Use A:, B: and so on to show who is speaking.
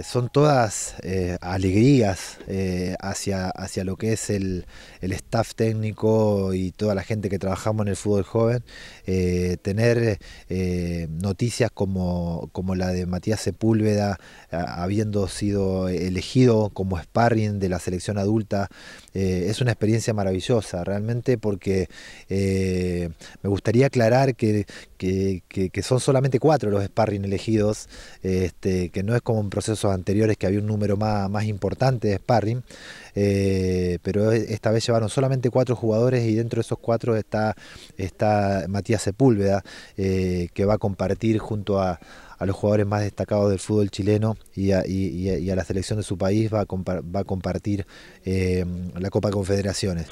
A: Eh, son todas eh, alegrías eh, hacia, hacia lo que es el, el, staff técnico y toda la gente que trabajamos en el fútbol joven. tener noticias como, como, la de Matías Sepúlveda, habiendo sido elegido como sparring de la selección adulta, es una experiencia maravillosa realmente porque me gustaría aclarar que, que, que, son solamente cuatro los sparring elegidos, este, que no es como un proceso anteriores que había un número más, importante de sparring, eh, pero e, esta vez llevaron solamente cuatro jugadores y dentro de esos cuatro está, está Matías Sepúlveda, eh, que va a compartir junto a, los jugadores más destacados del fútbol chileno y a, la selección de su país va a, compartir eh, la Copa Confederaciones.